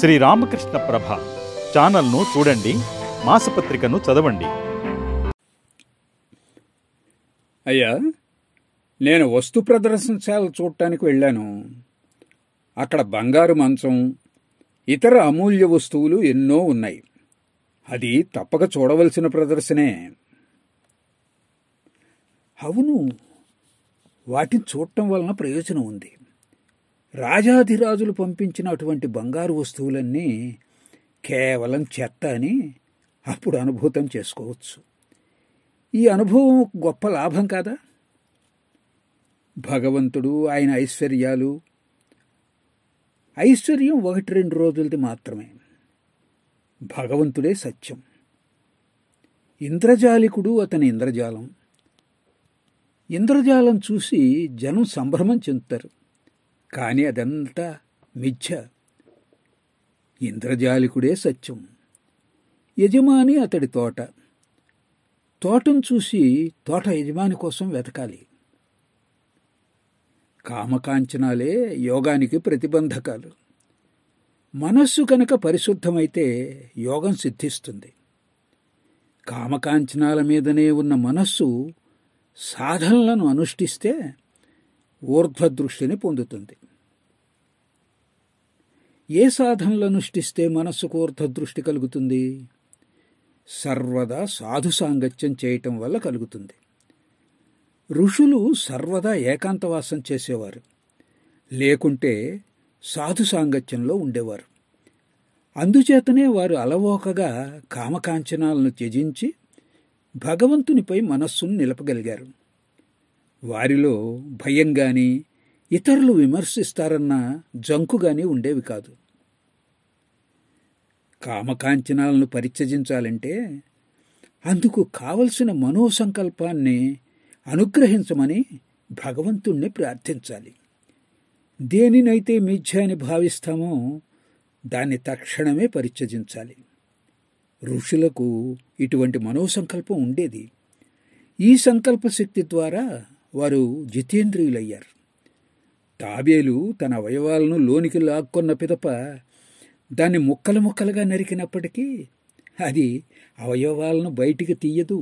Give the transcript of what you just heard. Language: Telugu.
శ్రీ రామకృష్ణ ప్రభ ఛానల్ను చూడండి మాసపత్రికను చదవండి అయ్యా నేను వస్తు ప్రదర్శనశాల చూడటానికి వెళ్ళాను అక్కడ బంగారు మంచం ఇతర అమూల్య వస్తువులు ఎన్నో ఉన్నాయి అది తప్పక చూడవలసిన ప్రదర్శనే అవును వాటిని చూడటం వలన ప్రయోజనం ఉంది రాజాధిరాజులు పంపించిన అటువంటి బంగారు వస్తువులన్నీ కేవలం చెత్త అని అప్పుడు అనుభూతం చేసుకోవచ్చు ఈ అనుభవం గొప్ప లాభం కాదా భగవంతుడు ఆయన ఐశ్వర్యాలు ఐశ్వర్యం ఒకటి రెండు రోజులది మాత్రమే భగవంతుడే సత్యం ఇంద్రజాలికుడు అతని ఇంద్రజాలం ఇంద్రజాలం చూసి జనం సంభ్రమం చెందుతారు కానీ అదంతా మిథ్య ఇంద్రజాలికుడే సత్యం యజమాని అతడి తోట తోటను చూసి తోట యజమాని కోసం వెతకాలి కామకాంచనాలే యోగానికి ప్రతిబంధకాలు మనస్సు కనుక పరిశుద్ధమైతే యోగం సిద్ధిస్తుంది కామకాంచనాల మీదనే ఉన్న మనస్సు సాధనలను అనుష్ఠిస్తే ఊర్ధ్వదృష్టిని పొందుతుంది ఏ సాధనలనుష్ఠిస్తే మనస్సుకు ఊర్ధ్వదృష్టి కలుగుతుంది సర్వదా సాధు సాంగత్యం చేయటం వల్ల కలుగుతుంది ఋషులు సర్వదా ఏకాంతవాసం చేసేవారు లేకుంటే సాధు సాంగత్యంలో ఉండేవారు అందుచేతనే వారు అలవోకగా కామకాంచనాలను త్యజించి భగవంతునిపై మనస్సును నిలపగలిగారు వారిలో భయం కానీ ఇతరులు విమర్శిస్తారన్న జంకు కానీ ఉండేవి కాదు కామకాంచనాలను పరిత్యజించాలంటే అందుకు కావలసిన మనోసంకల్పాన్ని అనుగ్రహించమని భగవంతుణ్ణి ప్రార్థించాలి దేనినైతే మిథ్య అని భావిస్తామో దాన్ని తక్షణమే పరిత్యజించాలి ఋషులకు ఇటువంటి మనోసంకల్పం ఉండేది ఈ సంకల్ప శక్తి ద్వారా వారు జితేంద్రియులయ్యారు తాబేలు తన అవయవాలను లోనికి లాక్కున్న పిదప దాన్ని ముక్కలు ముక్కలుగా నరికినప్పటికీ అది అవయవాలను బయటికి తీయదు